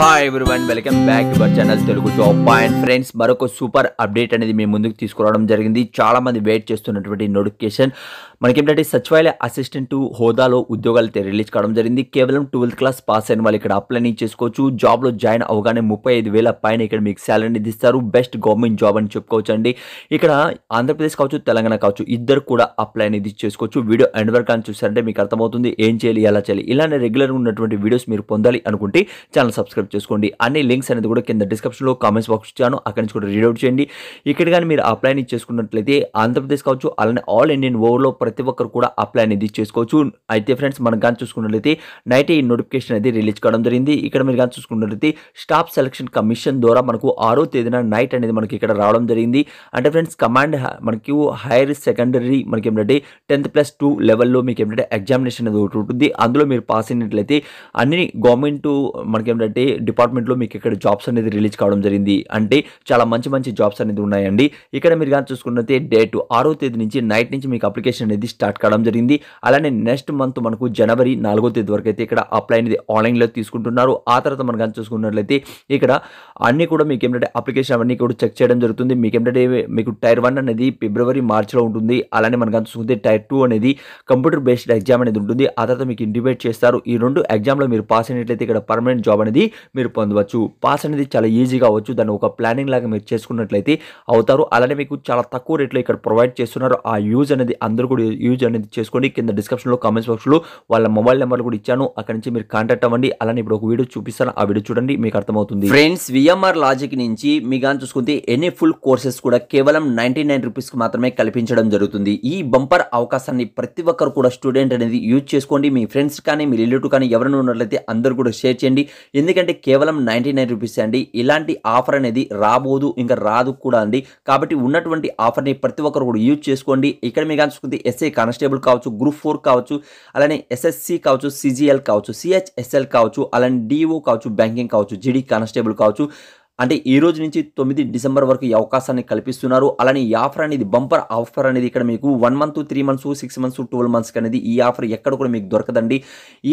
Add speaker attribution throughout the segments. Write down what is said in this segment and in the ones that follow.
Speaker 1: hi everyone welcome back to channel Telugu job and friends మరొక super update అనేది మేము ముందుకు తీసుకురావడం జరిగింది చాలామంది వెయిట్ చేస్తున్నటువంటి నోటిఫికేషన్ మనకేంటంటే సచివాలయ అసిస్టెంట్ హోదాలో ఉద్యోగాలు రిలీజ్ కావడం జరిగింది కేవలం ట్వెల్త్ క్లాస్ పాస్ అయిన వాళ్ళు ఇక్కడ అప్లై చేసుకోవచ్చు జాబ్లో జాయిన్ అవగానే ముప్పై ఐదు వేల పైన ఇక్కడ మీకు శాలరీ ఇస్తారు బెస్ట్ గవర్నమెంట్ జాబ్ అని చెప్పుకోవచ్చు అండి ఇక్కడ ఆంధ్రప్రదేశ్ కావచ్చు తెలంగాణ కావచ్చు ఇద్దరు కూడా అప్లై అనేది చేసుకోవచ్చు వీడియో ఎండ్ వరకు అని చూసారంటే మీకు అర్థమవుతుంది ఏం చేయాలి ఎలా చేయాలి ఇలానే రెగ్యులర్గా ఉన్నటువంటి వీడియోస్ మీరు పొందాలి అనుకుంటే ఛానల్ సబ్స్క్రైబ్ సబ్స్క్రైబ్ చేసుకోండి అన్ని లింక్స్ అనేది కూడా కింద డిస్క్రిప్షన్లో కామెంట్స్ బాక్స్ ఇచ్చాను అక్కడి నుంచి కూడా రీడౌట్ చేయండి ఇక్కడ కానీ మీరు అప్లై అనేది చేసుకున్నట్లయితే ఆంధ్రప్రదేశ్ కావచ్చు అలానే ఆల్ ఇండియన్ ఓవర్లో ప్రతి ఒక్కరు కూడా అప్లై అనేది చేసుకోవచ్చు అయితే ఫ్రెండ్స్ మనం కానీ చూసుకున్నట్లయితే నైట్ ఈ నోటిఫికేషన్ అనేది రిలీజ్ కావడం జరిగింది ఇక్కడ మీరు కానీ చూసుకున్నట్లయితే స్టాఫ్ సెలక్షన్ కమిషన్ ద్వారా మనకు ఆరో తేదీన నైట్ అనేది మనకి ఇక్కడ రావడం జరిగింది అంటే ఫ్రెండ్స్ కమాండ్ మనకి హైయర్ సెకండరీ మనకి ఏమిటంటే టెన్త్ ప్లస్ టూ లెవెల్లో మీకు ఏమిటంటే ఎగ్జామినేషన్ అనేది ఒకటి ఉంటుంది అందులో మీరు పాస్ అయినట్లయితే అన్ని గవర్నమెంట్ మనకి ఏమిటంటే డిపార్ట్మెంట్లో మీకు ఇక్కడ జాబ్స్ అనేది రిలీజ్ కావడం జరిగింది అంటే చాలా మంచి మంచి జాబ్స్ అనేది ఉన్నాయండి ఇక్కడ మీరు కానీ చూసుకున్నట్టే డేట్ ఆరో తేదీ నుంచి నైట్ నుంచి మీకు అప్లికేషన్ అనేది స్టార్ట్ కావడం జరిగింది అలానే నెక్స్ట్ మంత్ మనకు జనవరి నాలుగో తేదీ వరకు అయితే ఇక్కడ అప్లై అనేది ఆన్లైన్లో తీసుకుంటున్నారు ఆ తర్వాత మనం కానీ చూసుకున్నట్లయితే ఇక్కడ అన్నీ కూడా మీకు ఏంటంటే అప్లికేషన్ అవన్నీ కూడా చెక్ చేయడం జరుగుతుంది మీకు ఏంటంటే మీకు టైర్ వన్ అనేది ఫిబ్రవరి మార్చిలో ఉంటుంది అలానే మనం కానీ చూసుకుంటే టైర్ టూ అనేది కంప్యూటర్ బేస్డ్ ఎగ్జామ్ అనేది ఉంటుంది ఆ తర్వాత మీకు ఇండివేట్ చేస్తారు ఈ రెండు ఎగ్జామ్లో మీరు పాస్ అయినట్లయితే ఇక్కడ పర్మనెంట్ జాబ్ అనేది మీరు పొందవచ్చు పాస్ అనేది చాలా ఈజీగా అవ్వచ్చు దాన్ని ఒక ప్లానింగ్ లాగా మీరు చేసుకున్నట్లయితే అవుతారు అలానే మీకు చాలా తక్కువ రేట్లో ఇక్కడ ప్రొవైడ్ చేస్తున్నారు ఆ యూజ్ అనేది అందరూ కూడా యూజ్ అనేది చేసుకోండి కింద డిస్క్రిప్షన్లో కామెంట్స్ బాక్స్లో వాళ్ళ మొబైల్ నెంబర్లు కూడా ఇచ్చాను అక్కడ నుంచి మీరు కాంటాక్ట్ అవ్వండి అలానే ఇప్పుడు ఒక వీడియో చూపిస్తాను ఆ వీడియో చూడండి మీకు అర్థమవుతుంది ఫ్రెండ్స్ విఎంఆర్ లాజిక్ నుంచి మీకు కానీ చూసుకుంటే ఎన్ని ఫుల్ కోర్సెస్ కూడా కేవలం నైంటీ నైన్ రూపీస్కి మాత్రమే కల్పించడం జరుగుతుంది ఈ బంపర్ అవకాశాన్ని ప్రతి ఒక్కరు కూడా స్టూడెంట్ అనేది యూజ్ చేసుకోండి మీ ఫ్రెండ్స్ కానీ మీ రిలేటివ్ కానీ ఎవరైనా ఉన్నట్లయితే అందరు కూడా షేర్ చేయండి ఎందుకంటే అంటే కేవలం నైంటీ నైన్ రూపీస్ అండి ఇలాంటి ఆఫర్ అనేది రాబోదు ఇంకా రాదు కూడా అండి కాబట్టి ఉన్నటువంటి ఆఫర్ని ప్రతి ఒక్కరు కూడా యూజ్ చేసుకోండి ఇక్కడ మీకు అనిపిస్తుంది ఎస్ఐ కానిస్టేబుల్ కావచ్చు గ్రూప్ ఫోర్ కావచ్చు అలానే ఎస్ఎస్సి కావచ్చు సిజిఎల్ కావచ్చు సిహెచ్ఎస్ఎల్ కావచ్చు అలానే డిఓ కావచ్చు బ్యాంకింగ్ కావచ్చు జిడి కానిస్టేబుల్ కావచ్చు అంటే ఈ రోజు నుంచి తొమ్మిది డిసెంబర్ వరకు ఈ అవకాశాన్ని కల్పిస్తున్నారు అలానే ఈ ఆఫర్ అనేది బంపర్ ఆఫర్ అనేది ఇక్కడ మీకు one month three months six months twelve months అనేది ఈ ఆఫర్ ఎక్కడ కూడా మీకు దొరకదండి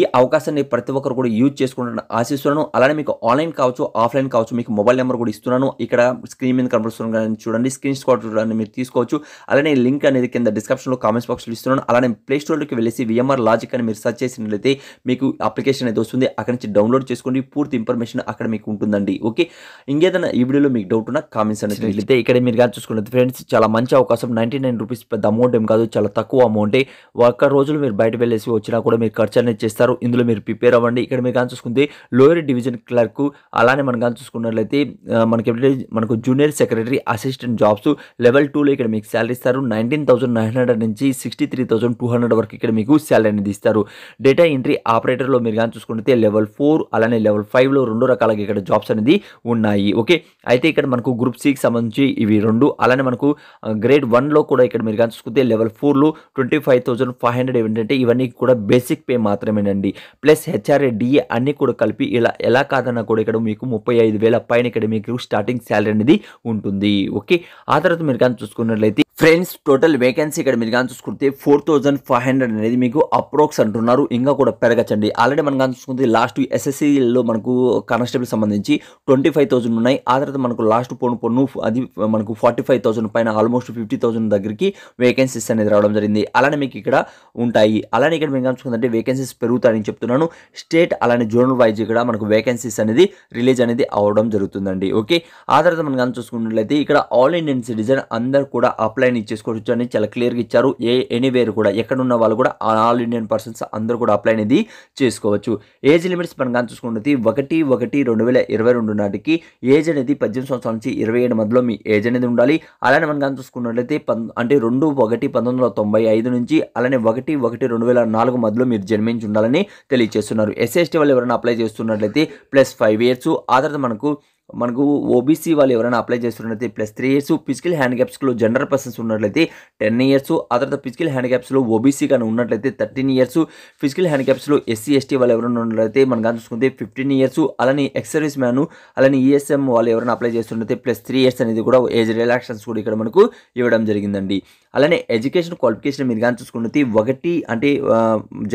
Speaker 1: ఈ అవకాశాన్ని ప్రతి ఒక్కరు కూడా యూజ్ చేసుకుంటాను ఆశిస్తున్నాను అలానే మీకు ఆన్లైన్ కావచ్చు ఆఫ్లైన్ కావచ్చు మీకు మొబైల్ నెంబర్ కూడా ఇస్తున్నాను ఇక్కడ స్క్రీన్ మీద కనబడుతున్నాను చూడండి స్క్రీన్ షాట్ చూడండి మీరు తీసుకోవచ్చు అలానే లింక్ అనేది కింద డిస్క్రిప్షన్లో కామెంట్స్ బాక్స్లో ఇస్తున్నాను అలానే ప్లే స్టోర్లోకి వెళ్ళేసి విఎంఆర్ లాజిక్ అని మీరు సర్చ్ చేసినట్లయితే మీకు అప్లికేషన్ అనేది వస్తుంది అక్కడ నుంచి డౌన్లోడ్ చేసుకోండి పూర్తి ఇన్ఫర్మేషన్ అక్కడ మీకు ఉంటుందండి ఓకే ఇంకేదైనా ఈ వీడియోలో మీకు డౌట్ ఉన్నా కామెంట్స్ అనేది ఇక్కడ మీరు కానీ చూసుకున్నది ఫ్రెండ్స్ చాలా మంచి అవకాశం నైంటీ నైన్ రూపీస్ పెద్ద అమౌంట్ ఏం కాదు చాలా తక్కువ అమౌంటే ఒక్క రోజులు మీరు బయట వెళ్ళేసి వచ్చినా కూడా మీరు ఖర్చు అనేది చేస్తారు ఇందులో మీరు ప్రిపేర్ అవ్వండి ఇక్కడ మీరు కానీ చూసుకుంది లోయర్ డివిజన్ క్లర్క్ అలానే మనం కానీ చూసుకున్నట్లయితే మనకి మనకు junior secretary assistant jobs level టూలో ఇక్కడ మీకు శాలరీ ఇస్తారు నైన్టీన్ థౌసండ్ నైన్ హండ్రెడ్ నుంచి sixty three thousand two hundred వరకు ఇక్కడ మీకు శాలరీ అనేది ఇస్తారు డేటా ఎంట్రీ ఆపరేటర్లో మీరు కానీ చూసుకుంటే లెవెల్ ఫోర్ అలానే లెవెల్ ఫైవ్లో రెండు రకాలుగా ఇక్కడ జాబ్స్ అనేది ఉన్నాయి ఉంటాయి ఓకే అయితే ఇక్కడ మనకు గ్రూప్ సికి సంబంధించి ఇవి రెండు అలానే మనకు గ్రేడ్ వన్లో కూడా ఇక్కడ మీరు కానీ చూసుకుంటే లెవెల్ ఫోర్లో twenty five thousand five hundred ఏంటంటే ఇవన్నీ కూడా బేసిక్ పే మాత్రమేనండి ప్లస్ హెచ్ఆర్ఏ డిఏ అన్నీ కూడా కలిపి ఇలా ఎలా కాదన్నా కూడా ఇక్కడ మీకు ముప్పై ఐదు వేల పైన ఇక్కడ మీకు స్టార్టింగ్ శాలరీ అనేది ఉంటుంది ఓకే ఆ తర్వాత మీరు కానీ చూసుకున్నట్లయితే ఫ్రెండ్స్ టోటల్ వేకెన్సీ ఇక్కడ మీరు కానీ చూసుకుంటే ఫోర్ థౌజండ్ ఫైవ్ హండ్రెడ్ అనేది మీకు అప్రోక్స్ అంటున్నారు ఇంకా కూడా పెరగచ్చండి ఆల్రెడీ మనం కానీ చూసుకుంటే లాస్ట్ ఎస్ఎస్సీలో మనకు కానిస్టేబుల్ సంబంధించి ట్వంటీ ఫైవ్ థౌసండ్ ఉన్నాయి ఆ తర్వాత మనకు లాస్ట్ పొన్ను పొన్ను అది మనకు ఫార్టీ ఫైవ్ థౌసండ్ పైన ఆల్మోస్ట్ ఫిఫ్టీ థౌసండ్ దగ్గరికి వేకెన్సీస్ అనేది రావడం జరిగింది అలానే మీకు ఇక్కడ ఉంటాయి అలానే ఇక్కడ మీరు కానీ చూసుకుంటే వేకెన్సీస్ పెరుగుతాయని చెప్తున్నాను స్టేట్ అలానే జోనల్ వైజ్ ఇక్కడ మనకు వేకెన్సీస్ అనేది రిలీజ్ అనేది అవడం జరుగుతుందండి ఓకే ఆ తర్వాత మనం కానీ చూసుకున్నట్లయితే ఇక్కడ ఆల్ ఇండియన్ సిటిజన్ అందరు కూడా అప్లై ఆన్లైన్ ఇచ్చేసుకోవచ్చు అని చాలా క్లియర్గా ఇచ్చారు ఏ ఎనీవేర్ కూడా ఎక్కడ ఉన్న వాళ్ళు కూడా ఆల్ ఇండియన్ పర్సన్స్ అందరూ కూడా అప్లై అనేది చేసుకోవచ్చు ఏజ్ లిమిట్స్ మనం కానీ చూసుకున్నది ఒకటి ఒకటి రెండు వేల ఇరవై రెండు నాటికి ఏజ్ అనేది పద్దెనిమిది సంవత్సరాల నుంచి ఇరవై ఏడు మధ్యలో మీ ఏజ్ అనేది ఉండాలి అలానే మనం కానీ చూసుకున్నట్లయితే అంటే రెండు ఒకటి పంతొమ్మిది వందల తొంభై ఐదు నుంచి అలానే ఒకటి ఒకటి రెండు వేల నాలుగు మధ్యలో మీరు జన్మించి ఉండాలని తెలియజేస్తున్నారు ఎస్ఎస్టీ వాళ్ళు ఎవరైనా అప్లై చేస్తున్నట్లయితే ప్లస్ ఫైవ్ ఇయర్స్ ఆ తర్వాత మనకు మనకు ఓబీసీ వాళ్ళు ఎవరైనా అప్లై చేస్తున్నట్లయితే plus three years physical hand గ్యాప్స్లో జనరల్ పర్సన్స్ ఉన్నట్లయితే టెన్ ఇయర్స్ ఆ తర్వాత ఫిజికల్ హ్యాండ్ గ్యాప్స్లో ఓబీసీ కానీ ఉన్నట్లయితే థర్టీన్ ఇయర్స్ ఫిజికల్ హ్యాండ్ గ్యాప్స్లో ఎస్సీ ఎస్టీ వాళ్ళు ఎవరైనా ఉన్నట్లయితే మనం కానీ చూసుకుంటే ఫిఫ్టీన్ ఇయర్స్ అలానే ఎక్స్ సర్వీస్ మ్యాన్ అలానే ఈఎస్ఎం e వాళ్ళు ఎవరైనా అప్లై చేస్తున్నట్లయితే ప్లస్ త్రీ ఇయర్స్ అనేది కూడా ఏజ్ రిలాక్షన్స్ కూడా ఇక్కడ మనకు ఇవ్వడం జరిగిందండి అలానే ఎడ్యుకేషన్ క్వాలిఫికేషన్ మీరు కానీ చూసుకున్నది ఒకటి అంటే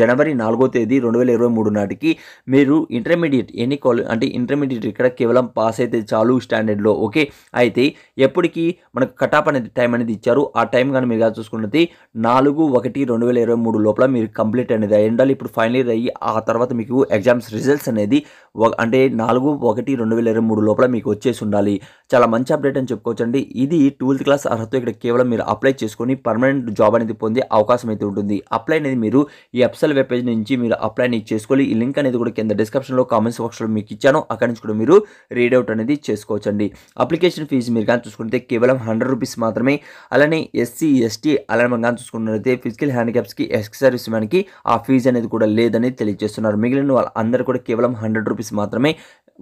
Speaker 1: జనవరి నాలుగో తేదీ రెండు వేల ఇరవై మూడు నాటికి మీరు ఇంటర్మీడియట్ ఎన్ని క్వాలి అంటే ఇంటర్మీడియట్ ఇక్కడ కేవలం పాస్ అయితే చాలు స్టాండర్డ్లో ఓకే అయితే ఎప్పటికీ మనకు కటాప్ అనేది టైం అనేది ఇచ్చారు ఆ టైం కానీ మీరు చూసుకున్నది నాలుగు ఒకటి రెండు వేల ఇరవై మూడు లోపల మీరు కంప్లీట్ అనేది ఉండాలి ఇప్పుడు ఫైనల్ ఇయర్ అయ్యి ఆ తర్వాత మీకు ఎగ్జామ్స్ రిజల్ట్స్ అనేది అంటే నాలుగు ఒకటి రెండు వేల ఇరవై మూడు లోపల మీకు వచ్చేసి ఉండాలి చాలా మంచి అప్డేట్ అని చెప్పుకోవచ్చండి ఇది ట్వెల్త్ క్లాస్ అర్హత ఇక్కడ కేవలం మీరు అప్లై చేసుకొని పర్మనెంట్ జాబ్ అనేది పొందే అవకాశం అయితే ఉంటుంది అప్లై అనేది మీరు ఈ ఎప్సల్ వెబ్ పేజ్ నుంచి మీరు అప్లై అనేది చేసుకోవాలి ఈ లింక్ అనేది కూడా కింద డిస్క్రిప్షన్లో కామెంట్స్ బాక్స్లో మీకు ఇచ్చాను అక్కడి నుంచి కూడా మీరు రీడ్ అవుట్ అకౌంట్ అనేది చేసుకోవచ్చండి అప్లికేషన్ ఫీజు మీరు కానీ చూసుకుంటే కేవలం హండ్రెడ్ రూపీస్ మాత్రమే అలానే ఎస్సీ ఎస్టీ అలానే మనం కానీ చూసుకున్నట్లయితే ఫిజికల్ హ్యాండిక్యాప్స్కి ఎక్స్ సర్వీస్ మ్యాన్కి ఆ ఫీజు అనేది కూడా లేదని తెలియజేస్తున్నారు మిగిలిన వాళ్ళందరూ కూడా కేవలం హండ్రెడ్ రూపీస్ మాత్రమే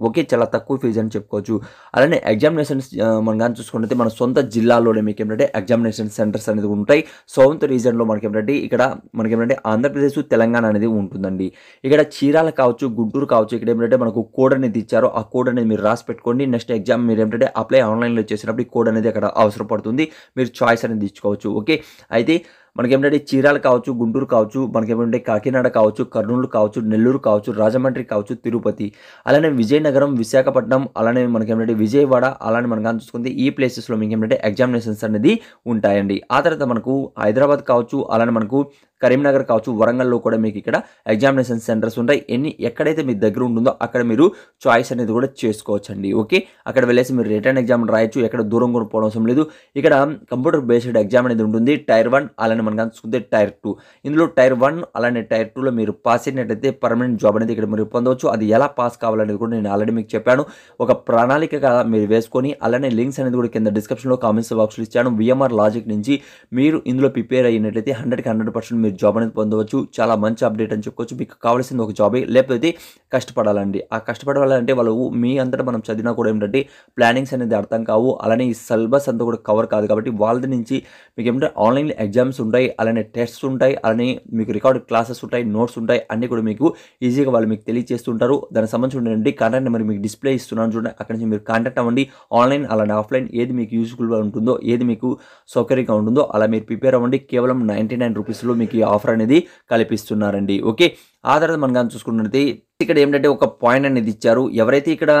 Speaker 1: ఓకే చాలా తక్కువ ఫీజు అని చెప్పుకోవచ్చు అలానే ఎగ్జామినేషన్స్ మనం కానీ చూసుకుంటే మన సొంత జిల్లాలోనే మీకు ఏంటంటే ఎగ్జామినేషన్ సెంటర్స్ అనేది ఉంటాయి సౌత్ రీజన్లో మనకి ఏంటంటే ఇక్కడ మనకి ఏంటంటే ఆంధ్రప్రదేశ్ తెలంగాణ అనేది ఉంటుందండి ఇక్కడ చీరాల కావచ్చు గుంటూరు కావచ్చు ఇక్కడ ఏంటంటే మనకు కోడ్ అనేది ఇచ్చారో ఆ కోడ్ అనేది మీరు రాసి పెట్టుకోండి నెక్స్ట్ ఎగ్జామ్ మీరు ఏంటంటే అప్లై ఆన్లైన్లో చేసినప్పుడు ఈ కోడ్ అనేది అక్కడ అవసరపడుతుంది మీరు చాయిస్ అనేది ఇచ్చుకోవచ్చు ఓకే అయితే మనకేమిటంటే చీరాలు కావచ్చు గుంటూరు కావచ్చు మనకేమిటంటే కాకినాడ కావచ్చు కర్నూలు కావచ్చు నెల్లూరు కావచ్చు రాజమండ్రి కావచ్చు తిరుపతి అలానే విజయనగరం విశాఖపట్నం అలానే మనకేమిటంటే విజయవాడ అలానే మనకు చూసుకుంటే ఈ ప్లేసెస్లో మీకు ఏమిటంటే ఎగ్జామినేషన్స్ అనేది ఉంటాయండి ఆ తర్వాత మనకు హైదరాబాద్ కావచ్చు అలానే మనకు కరీంనగర్ కావచ్చు వరంగల్లో కూడా మీకు ఇక్కడ ఎగ్జామినేషన్ సెంటర్స్ ఉంటాయి ఎన్ని ఎక్కడైతే మీ దగ్గర ఉంటుందో అక్కడ మీరు చాయిస్ అనేది కూడా చేసుకోవచ్చండి ఓకే అక్కడ వెళ్ళేసి మీరు రిటర్న్ ఎగ్జామ్ రాయొచ్చు ఎక్కడ దూరం కూడా పోవడం అవసరం లేదు ఇక్కడ కంప్యూటర్ బేస్డ్ ఎగ్జామ్ అనేది ఉంటుంది టైర్ వన్ అలానే మనం కనుకుంటే టైర్ టూ ఇందులో టైర్ వన్ అలానే టైర్ టూలో మీరు పాస్ అయినట్లయితే పర్మనెంట్ జాబ్ అనేది ఇక్కడ మీరు పొందవచ్చు అది ఎలా పాస్ కావాలనేది కూడా నేను ఆల్రెడీ మీకు చెప్పాను ఒక ప్రణాళికగా మీరు వేసుకొని అలానే లింక్స్ అనేది కూడా కింద డిస్క్రిప్షన్లో కామెంట్స్ బాక్స్లో ఇచ్చాను విఎంఆర్ లాజిక్ నుంచి మీరు ఇందులో ప్రిపేర్ అయినట్లయితే హండ్రెడ్కి హండ్రెడ్ పర్సెంట్ మీరు మీరు జాబ్ అనేది పొందవచ్చు చాలా మంచి అప్డేట్ అని చెప్పుకోవచ్చు మీకు కావాల్సింది ఒక జాబే లేకపోతే కష్టపడాలండి ఆ కష్టపడాలంటే వాళ్ళు మీ అంతటా మనం చదివినా కూడా ఏంటంటే ప్లానింగ్స్ అనేది అర్థం కావు అలానే ఈ సిలబస్ అంతా కూడా కవర్ కాదు కాబట్టి వాళ్ళ నుంచి మీకు ఏమంటే ఆన్లైన్ ఎగ్జామ్స్ ఉంటాయి అలానే టెస్ట్స్ ఉంటాయి అలానే మీకు రికార్డ్ క్లాసెస్ ఉంటాయి నోట్స్ ఉంటాయి అన్నీ కూడా మీకు ఈజీగా వాళ్ళు మీకు తెలియజేస్తుంటారు దానికి సంబంధించి కాంటాక్ట్ నెంబర్ మీకు డిస్ప్లే ఇస్తున్నాను చూడండి అక్కడి నుంచి మీరు కాంటాక్ట్ అవ్వండి ఆన్లైన్ అలానే ఆఫ్లైన్ ఏది మీకు యూస్ఫుల్గా ఉంటుందో ఏది మీకు సౌకర్యంగా ఉంటుందో అలా మీరు ప్రిపేర్ అవ్వండి కేవలం నైంటీ నైన్ రూపీస్లో మీకు ఆఫర్ అనేది కల్పిస్తున్నారండి ఓకే ఆ తర్వాత మనం కానీ చూసుకున్నట్లయితే ఇక్కడ ఏంటంటే ఒక పాయింట్ అనేది ఇచ్చారు ఎవరైతే ఇక్కడ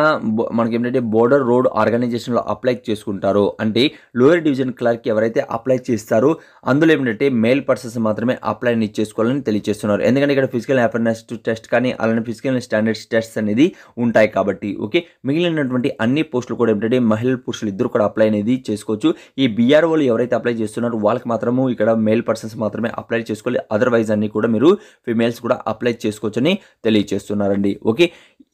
Speaker 1: మనకి ఏంటంటే బోర్డర్ రోడ్ ఆర్గనైజేషన్లో అప్లై చేసుకుంటారో అంటే లోయర్ డివిజన్ క్లర్క్ ఎవరైతే అప్లై చేస్తారో అందులో ఏంటంటే మేల్ పర్సన్స్ మాత్రమే అప్లై చేసుకోవాలని తెలియజేస్తున్నారు ఎందుకంటే ఇక్కడ ఫిజికల్ అఫేర్నెస్ టెస్ట్ కానీ అలానే ఫిజికల్ స్టాండర్డ్స్ టెస్ట్ అనేది ఉంటాయి కాబట్టి ఓకే మిగిలినటువంటి అన్ని పోస్టులు కూడా ఏంటంటే మహిళలు పురుషులు ఇద్దరు కూడా అప్లై అనేది చేసుకోవచ్చు ఈ బీఆర్ఓలు ఎవరైతే అప్లై చేస్తున్నారో వాళ్ళకి మాత్రము ఇక్కడ మేల్ పర్సన్స్ మాత్రమే అప్లై చేసుకోవాలి అదర్వైజ్ అన్ని కూడా మీరు ఫిమేల్స్ కూడా అప్లై సబ్స్క్రైబ్ చేసుకోవచ్చని తెలియజేస్తున్నారండి ఓకే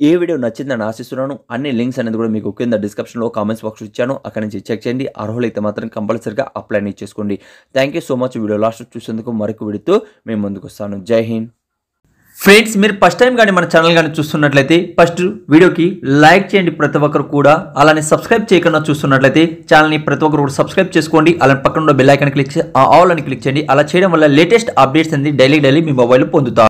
Speaker 1: ఏ వీడియో నచ్చిందని ఆశిస్తున్నాను అన్ని లింక్స్ అనేది కూడా మీకు కింద డిస్క్రిప్షన్లో కామెంట్స్ బాక్స్ ఇచ్చాను అక్కడ నుంచి చెక్ చేయండి అర్హులైతే మాత్రం కంపల్సరిగా అప్లై చేసుకోండి thank you so much video last చూసేందుకు మరొక వీడితో మేము ముందుకు వస్తాను జై హింద్ ఫ్రెండ్స్ మీరు ఫస్ట్ టైం కానీ మన ఛానల్ కానీ చూస్తున్నట్లయితే ఫస్ట్ వీడియోకి లైక్ చేయండి ప్రతి ఒక్కరు కూడా అలానే సబ్స్క్రైబ్ చేయకుండా చూస్తున్నట్లయితే ఛానల్ని ప్రతి ఒక్కరు కూడా సబ్స్క్రైబ్ చేసుకోండి అలానే పక్కన బెల్ ఐకాన్ క్లిక్ ఆల్ అని క్లిక్ చేయండి అలా చేయడం వల్ల లేటెస్ట్ అప్డేట్స్ అనేది డైలీ డైలీ మీ మొబైల్ పొందుతారు